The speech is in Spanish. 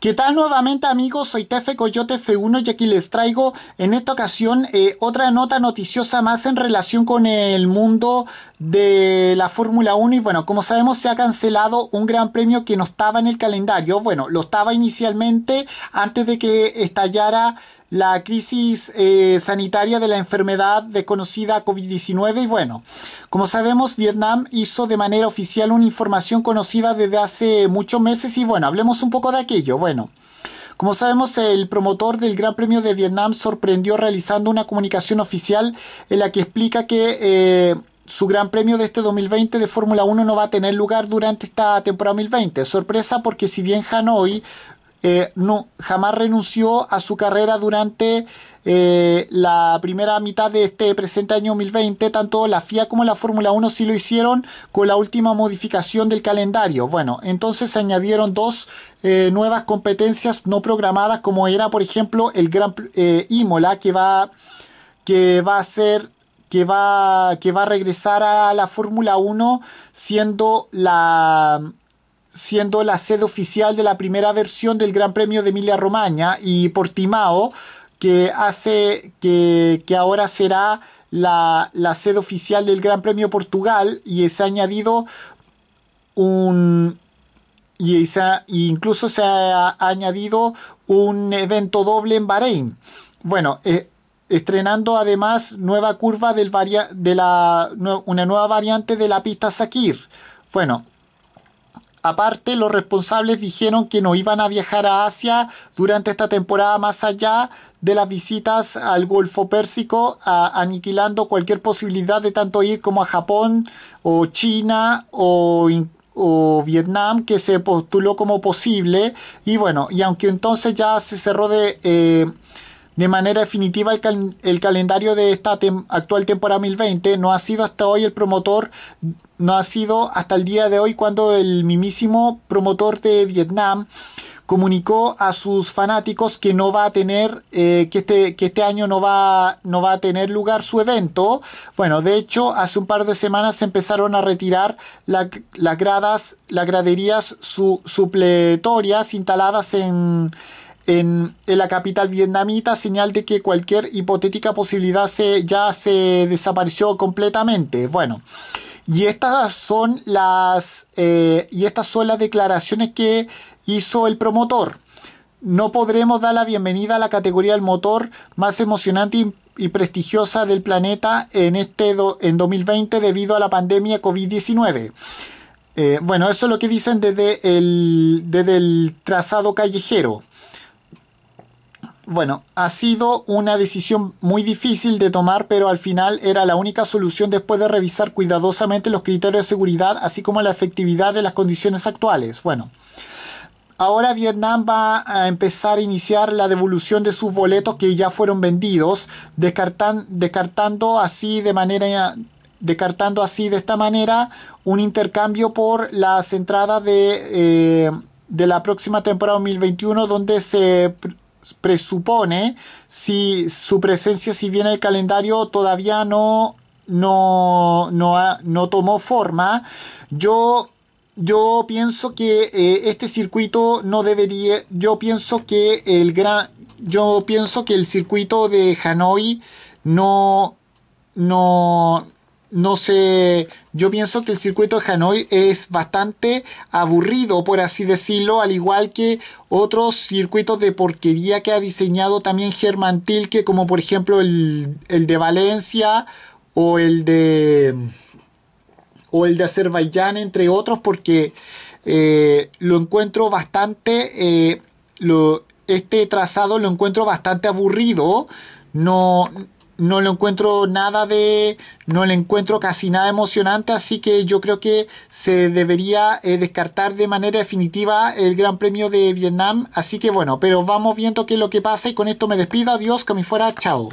¿Qué tal nuevamente amigos? Soy Tefe Coyote F1 y aquí les traigo en esta ocasión eh, otra nota noticiosa más en relación con el mundo de la Fórmula 1 y bueno, como sabemos se ha cancelado un gran premio que no estaba en el calendario, bueno, lo estaba inicialmente antes de que estallara la crisis eh, sanitaria de la enfermedad desconocida COVID-19 y bueno, como sabemos, Vietnam hizo de manera oficial una información conocida desde hace muchos meses y bueno, hablemos un poco de aquello. Bueno, como sabemos, el promotor del Gran Premio de Vietnam sorprendió realizando una comunicación oficial en la que explica que... Eh, su gran premio de este 2020 de Fórmula 1 no va a tener lugar durante esta temporada 2020. Sorpresa porque si bien Hanoi eh, no, jamás renunció a su carrera durante eh, la primera mitad de este presente año 2020, tanto la FIA como la Fórmula 1 sí lo hicieron con la última modificación del calendario. Bueno, entonces se añadieron dos eh, nuevas competencias no programadas, como era, por ejemplo, el Gran Imola, que va, que va a ser que va, que va a regresar a la Fórmula 1 siendo la, siendo la sede oficial de la primera versión del Gran Premio de Emilia Romagna y Portimao, que hace que, que ahora será la, sede oficial del Gran Premio Portugal y se ha añadido un... Y incluso se ha añadido un evento doble en Bahrein. Bueno, eh, estrenando además nueva curva del de la, una nueva variante de la pista Sakir. Bueno, Aparte, los responsables dijeron que no iban a viajar a Asia durante esta temporada más allá de las visitas al Golfo Pérsico, aniquilando cualquier posibilidad de tanto ir como a Japón o China o, Vietnam, que se postuló como posible. Y bueno, y aunque entonces ya se cerró de... Eh, de manera definitiva, el, calendario de esta actual temporada 2020 no ha sido hasta hoy el promotor, no ha sido hasta el día de hoy cuando el mismísimo promotor de Vietnam comunicó a sus fanáticos que no va a tener, eh, que, este, que este año no va, no va a tener lugar su evento. Bueno, de hecho, hace un par de semanas se empezaron a retirar las gradas, las graderías supletorias instaladas en, en, la capital vietnamita, señal de que cualquier hipotética posibilidad ya se desapareció completamente. Bueno, y estas son las, eh, y estas son las declaraciones que hizo el promotor. No podremos dar la bienvenida a la categoría del motor más emocionante y prestigiosa del planeta en este en 2020 debido a la pandemia COVID-19. Eh, bueno, eso es lo que dicen desde desde el trazado callejero bueno, ha sido una decisión muy difícil de tomar, pero al final era la única solución después de revisar cuidadosamente los criterios de seguridad, así como la efectividad de las condiciones actuales. Bueno, ahora Vietnam va a empezar a iniciar la devolución de sus boletos que ya fueron vendidos, descartan, descartando así de manera descartando así de esta manera un intercambio por las entradas de, eh, de la próxima temporada 2021 donde se presupone si su presencia, si bien el calendario todavía no, no, no, no tomó forma, yo, yo pienso que eh, este circuito no debería, yo pienso que el gran, yo pienso que el circuito de Hanoi no, no, no sé, yo pienso que el circuito de Hanoi es bastante aburrido, por así decirlo, al igual que otros circuitos de porquería que ha diseñado también Germán Tilke, como por ejemplo el, de Valencia o el de, o el de Azerbaiyán, entre otros, porque eh, lo encuentro bastante, eh, lo, este trazado lo encuentro bastante aburrido, no no le encuentro nada de, no le encuentro casi nada emocionante, así que yo creo que se debería eh, descartar de manera definitiva el Gran Premio de Vietnam, así que bueno, pero vamos viendo qué es lo que pasa y con esto me despido, adiós, que me fuera, chao.